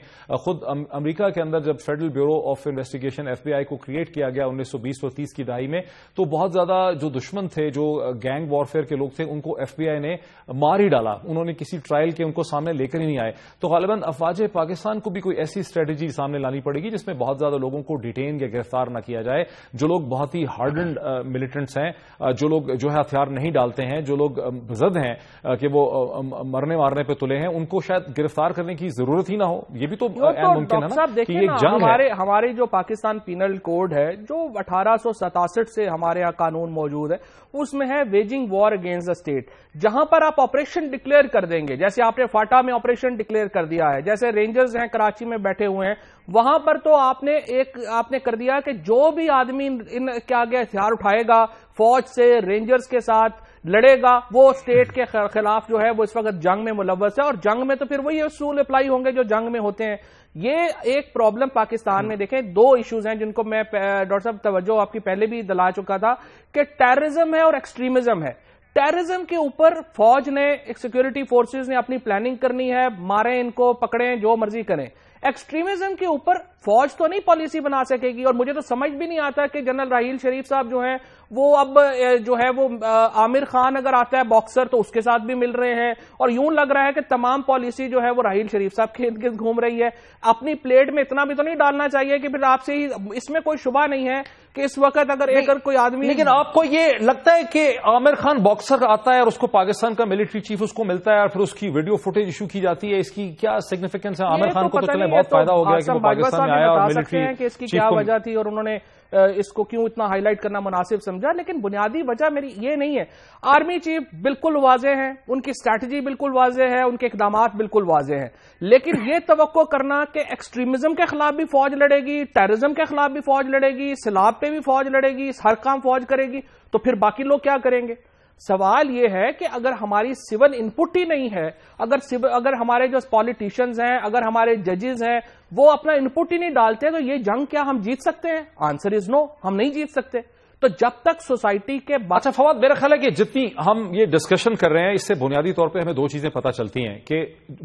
खुद अमरीका के अंदर जब federal bureau of investigation FBI को क्रिएट किया गया उन्नीस सौ बीस और तीस की दहाई में तो बहुत ज्यादा जो दुश्मन थे जो गैंग वॉरफेयर के लोग थे उनको एफबीआई ने मार ही डाला उन्होंने किसी ट्रायल के उनको सामने लेकर ही नहीं आए तो गालिबा अफवाज पाकिस्तान को भी कोई ऐसी स्ट्रेटेजी सामने सामने लानी पड़ेगी जिसमें बहुत ज्यादा लोगों को डिटेन या गिरफ्तार न किया जाए जो लोग बहुत ही हार्डन मिलिटेंट्स uh, हैं uh, जो लोग जो है हथियार नहीं डालते हैं जो लोग um, जद हैं uh, कि वो um, मरने मारने पर तुले हैं उनको शायद गिरफ्तार करने की जरूरत ही ना हो ये भी तो मुमकिन है हमारे हमारे जो पाकिस्तान पीनल कोड है जो अठारह से हमारे यहाँ कानून मौजूद है उसमें है waging war against the state जहां पर आप ऑपरेशन डिक्लेयर कर देंगे जैसे आपने फाटा में ऑपरेशन डिक्लेयर कर दिया है जैसे रेंजर्स हैं कराची में बैठे हुए हैं वहां पर तो आपने एक आपने कर दिया कि जो भी आदमी इन, क्या हथियार उठाएगा फौज से रेंजर्स के साथ लड़ेगा वो स्टेट के खिलाफ जो है वो इस वक्त जंग में मुलवस है और जंग में तो फिर वही असूल अप्लाई होंगे जो जंग में होते हैं ये एक प्रॉब्लम पाकिस्तान में हम्म। देखें दो इश्यूज हैं जिनको मैं डॉक्टर साहब तवज्जो आपकी पहले भी दिला चुका था कि टेररिज्म है और एक्सट्रीमिज्म है टेररिज्म के ऊपर फौज ने सिक्योरिटी फोर्सेज ने अपनी प्लानिंग करनी है मारें इनको पकड़ें जो मर्जी करें एक्सट्रीमिज्म के ऊपर फौज तो नहीं पॉलिसी बना सकेगी और मुझे तो समझ भी नहीं आता कि जनरल राहील शरीफ साहब जो हैं वो अब जो है वो आमिर खान अगर आता है बॉक्सर तो उसके साथ भी मिल रहे हैं और यूं लग रहा है कि तमाम पॉलिसी जो है वो राहल शरीफ साहब के इर्द गिर्द घूम रही है अपनी प्लेट में इतना भी तो नहीं डालना चाहिए कि फिर आपसे ही इसमें कोई शुभा नहीं है कि इस वक्त अगर एक कोई आदमी लेकिन आपको ये लगता है कि आमिर खान बॉक्सर आता है और उसको पाकिस्तान का मिलिट्री चीफ उसको मिलता है और फिर उसकी वीडियो फुटेज इशू की जाती है इसकी क्या सिग्निफिकेंस है आमिर तो खान को तो बहुत तो फायदा हो गया कि वो पाकिस्तान में आया और मिलिट्री कि इसकी क्या वजह थी और उन्होंने इसको क्यों इतना हाईलाइट करना मुनासिब समझा लेकिन बुनियादी वजह मेरी ये नहीं है आर्मी चीफ बिल्कुल वाजे हैं उनकी स्ट्रैटेजी बिल्कुल वाजे है उनके इकदाम बिल्कुल वाजे हैं लेकिन ये तो करना कि एक्सट्रीमिज्म के खिलाफ भी फौज लड़ेगी टेररिज्म के खिलाफ भी फौज लड़ेगी सैलाब पे भी फौज लड़ेगी हर काम फौज करेगी तो फिर बाकी लोग क्या करेंगे सवाल यह है कि अगर हमारी सिविल इनपुट ही नहीं है अगर सिव, अगर हमारे जो पॉलिटिशियंस हैं अगर हमारे जजेस हैं वो अपना इनपुट ही नहीं डालते तो ये जंग क्या हम जीत सकते हैं आंसर इज नो हम नहीं जीत सकते तो जब तक सोसाइटी के अच्छा फवाद मेरा ख्याल है कि जितनी हम ये डिस्कशन कर रहे हैं इससे बुनियादी तौर पे हमें दो चीजें पता चलती हैं कि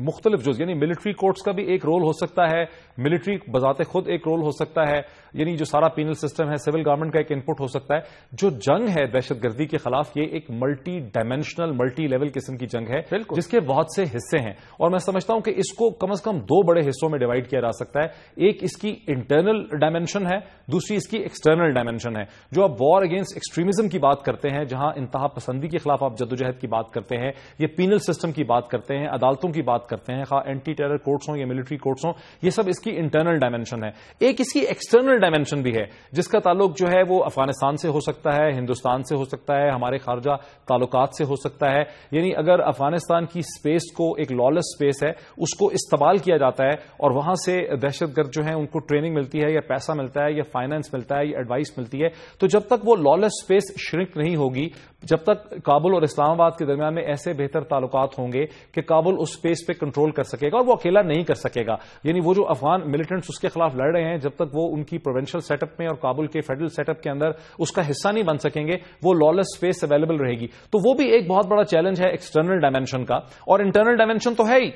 मुख्तलिफ जुज यानी मिलिट्री कोर्ट्स का भी एक रोल हो सकता है मिलिट्री बजाते खुद एक रोल हो सकता है यानी जो सारा पीनल सिस्टम है सिविल गवर्नमेंट का एक इनपुट हो सकता है जो जंग है दहशतगर्दी के खिलाफ ये एक मल्टी डायमेंशनल मल्टी लेवल किस्म की जंग है जिसके बहुत से हिस्से हैं और मैं समझता हूं कि इसको कम अज कम दो बड़े हिस्सों में डिवाइड किया जा सकता है एक इसकी इंटरनल डायमेंशन है दूसरी इसकी एक्सटर्नल डायमेंशन है जो अब वॉर अगेंस्ट एक्सट्रीमिज्म की बात करते हैं जहां इंतहा पसंदी के खिलाफ आप जदोजहद की बात करते हैं ये पीनल सिस्टम की बात करते हैं अदालतों की बात करते हैं खा एंटी टेरर कोर्ट्स हों या मिलिट्री कोर्ट्स हों ये सब इसकी इंटरनल डायमेंशन है एक इसकी एक्सटर्नल डायमेंशन भी है जिसका ताल्लुक जो है वो अफगानिस्तान से हो सकता है हिंदुस्तान से हो सकता है हमारे खारजा ताल्लुकात से हो सकता है यानी अगर अफगानिस्तान की स्पेस को एक लॉलेस स्पेस है उसको इस्तेमाल किया जाता है और वहां से दहशतगर्द जो है उनको ट्रेनिंग मिलती है या पैसा मिलता है या फाइनेंस मिलता है या एडवाइस मिलती है तो जब तक तक वो लॉलेस स्पेस श्रिंक नहीं होगी जब तक काबुल और इस्लामाबाद के दरमियान में ऐसे बेहतर ताल्लुकात होंगे कि काबुल उस स्पेस पे कंट्रोल कर सकेगा और वो अकेला नहीं कर सकेगा यानी वो जो अफगान मिलिटेंट्स उसके खिलाफ लड़ रहे हैं जब तक वो उनकी प्रोवेंशल सेटअप में और काबुल के फेडरल सेटअप के अंदर उसका हिस्सा नहीं बन सकेंगे वो लॉलेस स्पेस अवेलेबल रहेगी तो वो भी एक बहुत बड़ा चैलेंज है एक्सटर्नल डायमेंशन का और इंटरनल डायमेंशन तो है ही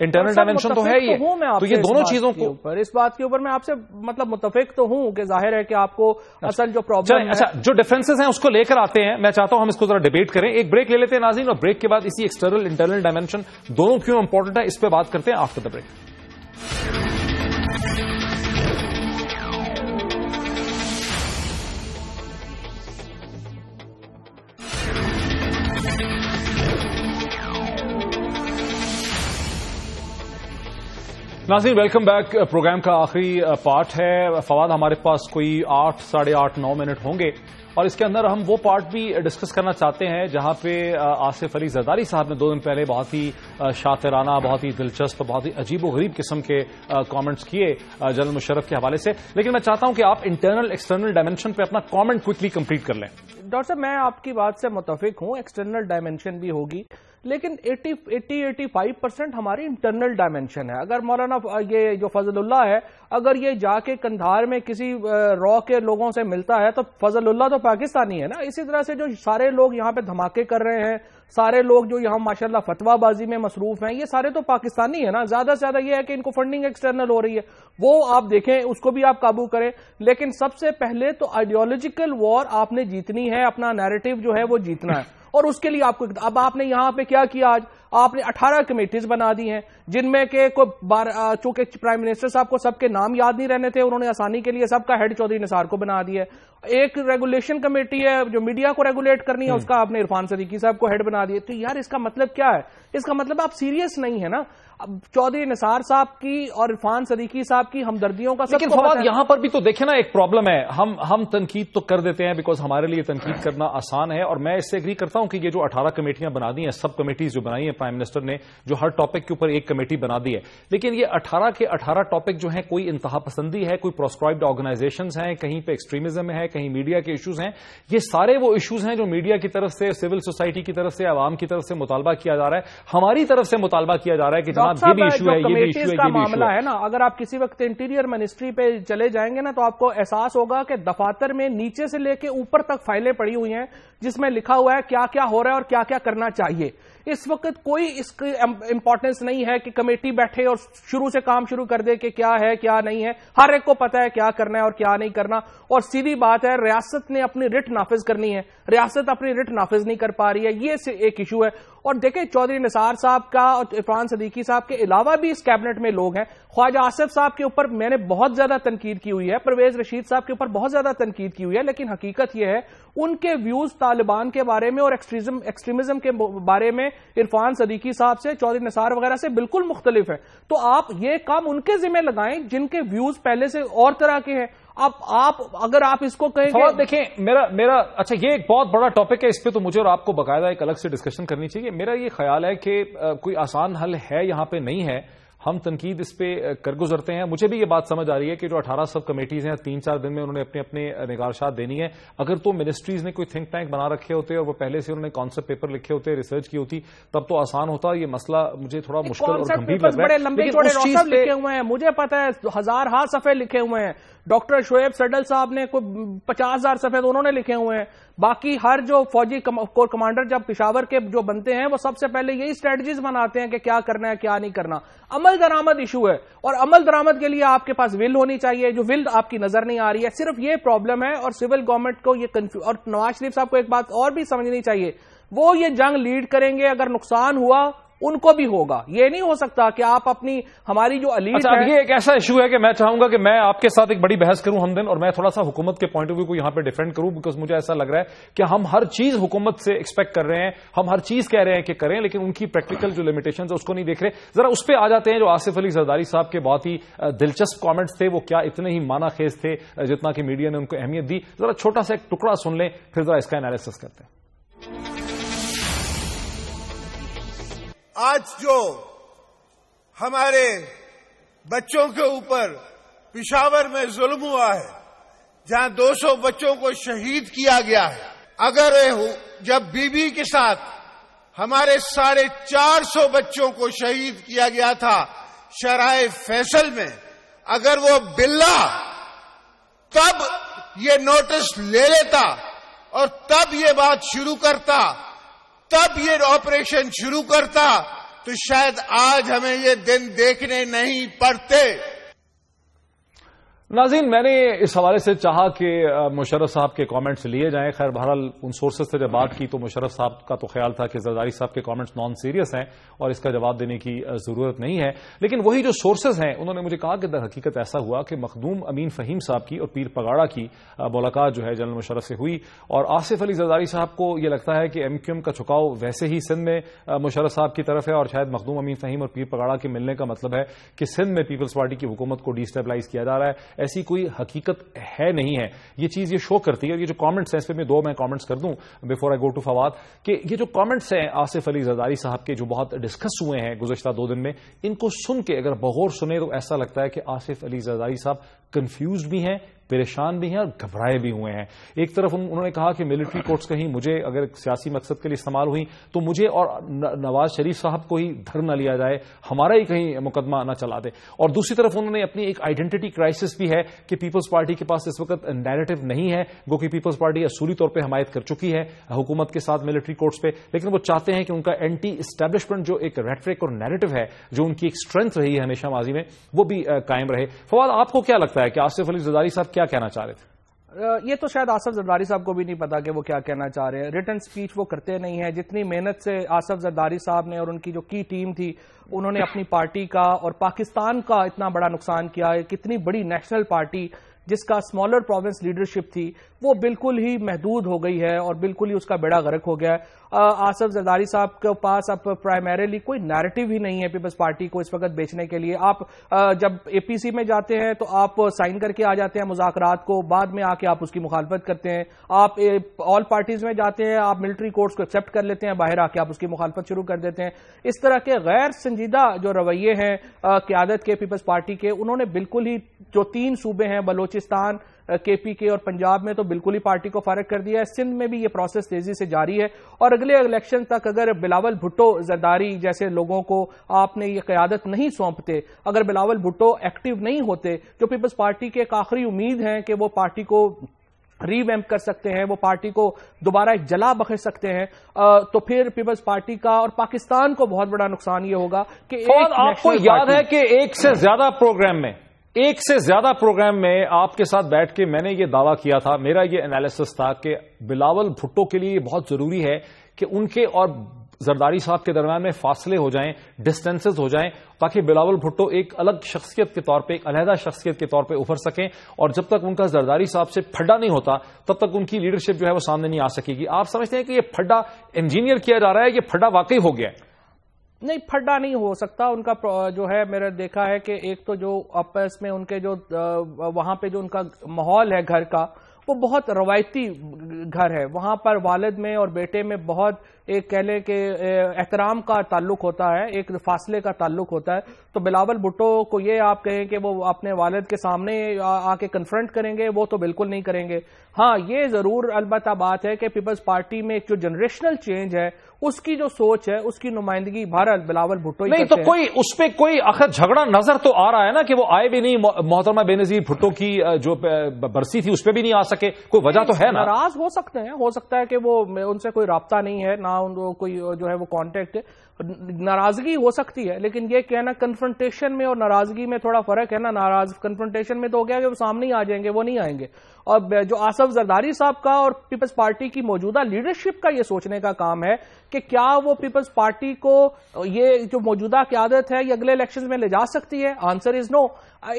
इंटरनल डायमेंशन तो है ही तो, तो ये दोनों चीजों को पर इस बात के ऊपर मैं आपसे मतलब मुतफिक तो हूं कि जाहिर है कि आपको अच्छा। असल जो प्रॉब्लम अच्छा, अच्छा जो डिफरेंसेस हैं उसको लेकर आते हैं मैं चाहता हूं हम इसको जरा डिबेट करें एक ब्रेक ले लेते हैं नाजीन और ब्रेक के बाद इसी एक्सटर्नल इंटरनल डायमेंशन दोनों क्यों इंपॉर्टेंट है इस पर बात करते हैं after the break Nazir welcome back program का आखिरी पार्ट है फवाद हमारे पास कोई आठ साढ़े आठ नौ मिनट होंगे और इसके अंदर हम वो पार्ट भी डिस्कस करना चाहते हैं जहां पे आसिफ अली जरदारी साहब ने दो दिन पहले बहुत ही शातराना बहुत ही दिलचस्प बहुत ही अजीब गरीब किस्म के कमेंट्स किए जनरल मुशरफ के हवाले से लेकिन मैं चाहता हूं कि आप इंटरनल एक्सटर्नल डायमेंशन पे अपना कमेंट क्विकली कंप्लीट कर लें डॉक्टर साहब मैं आपकी बात से मुतफिक हूं एक्सटर्नल डायमेंशन भी होगी लेकिन 80 80 85 परसेंट हमारी इंटरनल डायमेंशन है अगर मौलाना ये जो फजलुल्ला है अगर ये जाके कंधार में किसी रॉ के लोगों से मिलता है तो फजलुल्ला तो पाकिस्तानी है ना इसी तरह से जो सारे लोग यहाँ पे धमाके कर रहे हैं सारे लोग जो यहाँ माशा फतवाबाजी में मसरूफ हैं ये सारे तो पाकिस्तानी है ना ज्यादा से ज्यादा ये है कि इनको फंडिंग एक्सटर्नल हो रही है वो आप देखें उसको भी आप काबू करें लेकिन सबसे पहले तो आइडियोलॉजिकल वॉर आपने जीतनी है अपना नैरेटिव जो है वो जीतना है और उसके लिए आपको अब आपने यहां पे क्या किया आज आपने 18 कमेटीज बना दी हैं जिनमें के को चूंकि प्राइम मिनिस्टर साहब को सबके नाम याद नहीं रहने थे उन्होंने आसानी के लिए सबका हेड चौधरी निसार को बना दिया एक रेगुलेशन कमेटी है जो मीडिया को रेगुलेट करनी है हम्म। उसका आपने इरफान सदीकी साहब को हेड बना दिया तो यार इसका मतलब क्या है इसका मतलब आप सीरियस नहीं है ना चौधरी निसार साहब की और इरफान सदीकी साहब की हमदर्दियों का लेकिन सवाल यहां पर भी तो देखे ना एक प्रॉब्लम है हम हम तनकीद तो कर देते हैं बिकॉज हमारे लिए तनकीद करना आसान है और मैं इससे एग्री करता हूं कि ये जो अठारह कमेटियां बना दी हैं सब कमेटीज जो बनाई हैं प्राइम मिनिस्टर ने जो हर टॉपिक के ऊपर एक कमेटी बना दी है लेकिन ये अठारह के अठारह टॉपिक जो है कोई इंतहा पसंदी है कोई प्रोस्क्राइब्ड ऑर्गेनाइजेशन है कहीं पर एक्सट्रीमिज्म है कहीं मीडिया के इशूज हैं ये सारे वो इशूज हैं जो मीडिया की तरफ से सिविल सोसाइटी की तरफ से आवाम की तरफ से मुतालबा किया जा रहा है हमारी तरफ से मुतालबा किया जा रहा है कि साहब अच्छा है ये भी इशू है ये का मामला है ना अगर आप किसी वक्त इंटीरियर मिनिस्ट्री पे चले जाएंगे ना तो आपको एहसास होगा कि दफातर में नीचे से लेके ऊपर तक फाइलें पड़ी हुई हैं जिसमें लिखा हुआ है क्या क्या हो रहा है और क्या क्या करना चाहिए इस वक्त कोई इसकी इंपॉर्टेंस नहीं है कि कमेटी बैठे और शुरू से काम शुरू कर दे कि क्या है क्या नहीं है हर एक को पता है क्या करना है और क्या नहीं करना और सीधी बात है रियासत ने अपनी रिट नाफिज करनी है रियासत अपनी रिट नाफिज नहीं कर पा रही है ये एक इशू है और देखें चौधरी निसार साहब का और इरफान सदीकी साहब के अलावा भी इस कैबिनेट में लोग हैं ख्वाजा आसिफ साहब के ऊपर मैंने बहुत ज्यादा तनकीद की हुई है परवेज रशीद साहब के ऊपर बहुत ज्यादा तनकीद की हुई है लेकिन हकीकत यह है उनके व्यूज तालिबान के बारे में और एक्सट्रीजम एक्सट्रीमिज्म के बारे में इरफान सदीकी साहब से चौधरी निसार वगैरह से बिल्कुल मुख्तलिफ है तो आप ये काम उनके जिम्मे लगाएं जिनके व्यूज पहले से और तरह के हैं अब आप अगर आप इसको कहें देखें मेरा मेरा अच्छा ये एक बहुत बड़ा टॉपिक है इस पर तो मुझे और आपको बकायदा एक अलग से डिस्कशन करनी चाहिए मेरा ये ख्याल है कि कोई आसान हल है यहां पे नहीं है हम तनकीद इस पर कर गुजरते हैं मुझे भी ये बात समझ आ रही है कि जो अठारह सब कमेटीज हैं तीन चार दिन में उन्होंने अपने अपने निगारशात देनी है अगर तो मिनिस्ट्रीज ने कोई थिंक टैंक बना रखे होते और वो पहले से उन्होंने कॉन्सेप्ट पेपर लिखे होते रिसर्च की होती तब तो आसान होता ये मसला मुझे थोड़ा मुश्किल और गंभीर लग रहा है मुझे पता है हजार हाथ सफे लिखे हुए हैं डॉक्टर शोएब सडल साहब ने कोई पचास हजार सफेद उन्होंने लिखे हुए हैं बाकी हर जो फौजी कोर कमांडर जब पिशावर के जो बनते हैं वो सबसे पहले यही स्ट्रेटजीज बनाते हैं कि क्या करना है क्या नहीं करना अमल दरामद इशू है और अमल दरामद के लिए आपके पास विल होनी चाहिए जो विल आपकी नजर नहीं आ रही है सिर्फ ये प्रॉब्लम है और सिविल गवर्नमेंट को ये कंफ्यू और नवाज शरीफ साहब को एक बात और भी समझनी चाहिए वो ये जंग लीड करेंगे अगर नुकसान हुआ उनको भी होगा ये नहीं हो सकता कि आप अपनी हमारी जो अली अच्छा, ये एक ऐसा इशू है कि मैं चाहूंगा कि मैं आपके साथ एक बड़ी बहस करूं हम दिन और मैं थोड़ा सा हुकूमत के पॉइंट ऑफ व्यू को यहां पे डिफेंड करूं बिकॉज मुझे ऐसा लग रहा है कि हम हर चीज हुकूमत से एक्सपेक्ट कर रहे हैं हम हर चीज कह रहे हैं कि करें लेकिन उनकी प्रैक्टिकल जो लिमिटेशन है उसको नहीं देख रहे जरा उस पर आ जाते हैं जो आसिफ अली जरदारी साहब के बहुत ही दिलचस्प कॉमेंट्स थे वो क्या इतने ही माना खेज थे जितना कि मीडिया ने उनको अहमियत दी जरा छोटा सा एक टुकड़ा सुन लें फिर जरा इसका एनालिसिस करते हैं आज जो हमारे बच्चों के ऊपर पिशावर में जुल्म हुआ है जहां 200 बच्चों को शहीद किया गया है अगर जब बीबी के साथ हमारे साढ़े चार सौ बच्चों को शहीद किया गया था शराय फैसल में अगर वो बिल्ला तब ये नोटिस ले लेता और तब ये बात शुरू करता तब ये ऑपरेशन शुरू करता तो शायद आज हमें ये दिन देखने नहीं पड़ते नाजीन मैंने इस हवाले से चाहा कि मुशरफ साहब के कमेंट्स लिए जाएं खैर बहरहाल उन सोर्सेज से जब बात की तो मुशरफ साहब का तो ख्याल था कि जरदारी साहब के कमेंट्स नॉन सीरियस हैं और इसका जवाब देने की जरूरत नहीं है लेकिन वही जो सोर्सेज हैं उन्होंने मुझे कहा कि दर हकीकत ऐसा हुआ कि मखदूम अमीन फहीम साहब की और पीर पगाड़ा की मुलाकात जो है जनरल मुशरफ से हुई और आसिफ अली जरदारी साहब को यह लगता है कि एम का झुकाव वैसे ही सिंध में मुशरफ साहब की तरफ है और शायद मखदूम अमीन फहीम और पीर पगाड़ा के मिलने का मतलब है कि सिंध में पीपल्स पार्टी की हुकूमत को डिस्टेबलाइज किया जा रहा है ऐसी कोई हकीकत है नहीं है ये चीज़ ये शो करती है और ये जो कमेंट्स हैं इस पर मैं दो मैं कमेंट्स कर दूं before I go to Fawad कि ये जो कमेंट्स हैं आसिफ अली जदारी साहब के जो बहुत डिस्कस हुए हैं गुजशत दो दिन में इनको सुन के अगर बगौर सुने तो ऐसा लगता है कि आसिफ अली जदारी साहब कंफ्यूज भी हैं परेशान भी हैं और घबराए भी हुए हैं एक तरफ उन, उन्होंने कहा कि मिलिट्री कोर्ट्स कहीं मुझे अगर सियासी मकसद के लिए इस्तेमाल हुई तो मुझे और नवाज शरीफ साहब को ही धर न लिया जाए हमारा ही कहीं मुकदमा न चला दे और दूसरी तरफ उन्होंने अपनी एक आइडेंटिटी क्राइसिस भी है कि पीपल्स पार्टी के पास इस वक्त नैरेटिव नहीं है वो कि पीपल्स पार्टी असूली तौर पर हमायत कर चुकी है हुकूमत के साथ मिलिट्री कोर्ट्स पर लेकिन वो चाहते हैं कि उनका एंटी स्टैब्लिशमेंट जो एक रेटरिक और नैरेटिव है जो उनकी एक स्ट्रेंथ रही है हमेशा माजी में वो भी कायम रहे फवाद आपको क्या लगता है कि आसिफ अली जदारी साहब क्या कहना चाह रहे थे ये तो शायद आसफ जरदारी साहब को भी नहीं पता कि वो क्या कहना चाह रहे हैं रिटर्न स्पीच वो करते नहीं है जितनी मेहनत से आसफ जरदारी साहब ने और उनकी जो की टीम थी उन्होंने अपनी पार्टी का और पाकिस्तान का इतना बड़ा नुकसान किया है कितनी बड़ी नेशनल पार्टी जिसका स्मॉलर प्रोविंस लीडरशिप थी वो बिल्कुल ही महदूद हो गई है और बिल्कुल ही उसका बेड़ा गर्क हो गया है आसफ जरदारी साहब के पास अब प्राइमरीली कोई नैरेटिव ही नहीं है पीपल्स पार्टी को इस वक्त बेचने के लिए आप जब एपीसी में जाते हैं तो आप साइन करके आ जाते हैं मुजाकर को बाद में आके आप उसकी मुखालफत करते हैं आप ऑल पार्टीज में जाते हैं आप मिलिट्री कोर्ट्स को एक्सेप्ट कर लेते हैं बाहर आके आप उसकी मुखालफत शुरू कर देते हैं इस तरह के गैर संजीदा जो रवैये हैं क्यादत के पीपल्स पार्टी के उन्होंने बिल्कुल ही जो तीन सूबे हैं बलोचिस्तान के और पंजाब में तो बिल्कुल ही पार्टी को फारग कर दिया है सिंध में भी ये प्रोसेस तेजी से जारी है और अगले इलेक्शन तक अगर बिलावल भुट्टो जरदारी जैसे लोगों को आपने ये क्यादत नहीं सौंपते अगर बिलावल भुट्टो एक्टिव नहीं होते जो पीपल्स पार्टी के एक आखिरी उम्मीद है कि वो पार्टी को रीवैम्प कर सकते हैं वो पार्टी को दोबारा एक जला बखेर सकते हैं तो फिर पीपल्स पार्टी का और पाकिस्तान को बहुत बड़ा नुकसान ये होगा कि आपको याद है कि एक से ज्यादा प्रोग्राम में एक से ज्यादा प्रोग्राम में आपके साथ बैठ के मैंने ये दावा किया था मेरा ये एनालिसिस था कि बिलावल भुट्टो के लिए बहुत जरूरी है कि उनके और जरदारी साहब के दरमियान में फासले हो जाएं डिस्टेंसेस हो जाएं ताकि बिलावल भुट्टो एक अलग शख्सियत के तौर पे एक अलहदा शख्सियत के तौर पे उभर सकें और जब तक उनका जरदारी साहब से फड्डा नहीं होता तब तक उनकी लीडरशिप जो है वो सामने नहीं आ सकेगी आप समझते हैं कि ये फड्डा इंजीनियर किया जा रहा है ये फड्डा वाकई हो गया है नहीं फड्डा नहीं हो सकता उनका जो है मेरा देखा है कि एक तो जो आपस में उनके जो वहां पे जो उनका माहौल है घर का वो बहुत रवायती घर है वहां पर वालद में और बेटे में बहुत एक कह लें कि एहतराम का ताल्लुक होता है एक फासले का ताल्लुक होता है तो बिलावल भुट्टो को ये आप कहें कि वो अपने वालद के सामने आके कन्फ्रंट करेंगे वो तो बिल्कुल नहीं करेंगे हाँ ये जरूर अलबत्त बात है कि पीपल्स पार्टी में एक जो जनरेशनल चेंज है उसकी जो सोच है उसकी नुमाइंदगी भारत बिलावल भुट्टो नहीं तो कोई उस पर कोई आखिर झगड़ा नजर तो आ रहा है ना कि वो आए भी नहीं मोहतरमा बेनजीर भुट्टो की जो बरसी थी उस पर भी नहीं आ सके कोई वजह तो है ना नाराज हो सकते हैं हो सकता है कि वो उनसे कोई रबता नहीं है ना उनको कोई जो है वो कॉन्टेक्ट नाराजगी हो सकती है लेकिन ये कहना कन्फ्रंटेशन में और नाराजगी में थोड़ा फर्क है ना नाराज कन्फ्रंटेशन में तो हो गया कि वो सामने ही आ जाएंगे वो नहीं आएंगे और जो आसफ जरदारी साहब का और पीपल्स पार्टी की मौजूदा लीडरशिप का ये सोचने का काम है कि क्या वो पीपल्स पार्टी को ये जो मौजूदा क्यादत है ये अगले इलेक्शन में ले जा सकती है आंसर इज नो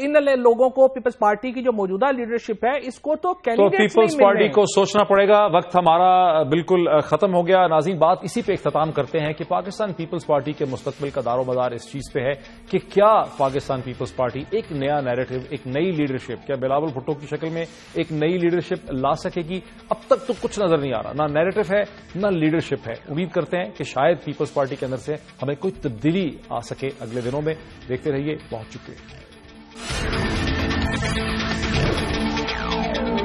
इन लोगों को पीपल्स पार्टी की जो मौजूदा लीडरशिप है इसको तो तो पीपल्स पार्टी को सोचना पड़ेगा वक्त हमारा बिल्कुल खत्म हो गया नाजीन बात इसी पे इख्ताम करते हैं कि पाकिस्तान पीपल्स पार्टी के मुस्तबिल का दारोमदार इस चीज पे है कि क्या पाकिस्तान पीपल्स पार्टी एक नया नैरेटिव एक नई लीडरशिप क्या बिलावल भुट्टो की शक्ल में एक नई लीडरशिप ला सकेगी अब तक तो कुछ नजर नहीं आ रहा ना नैरेटिव है ना लीडरशिप है उम्मीद करते हैं कि शायद पीपल्स पार्टी के अंदर से हमें कोई तब्दीली आ सके अगले दिनों में देखते रहिए बहुत शुक्रिया Thank you.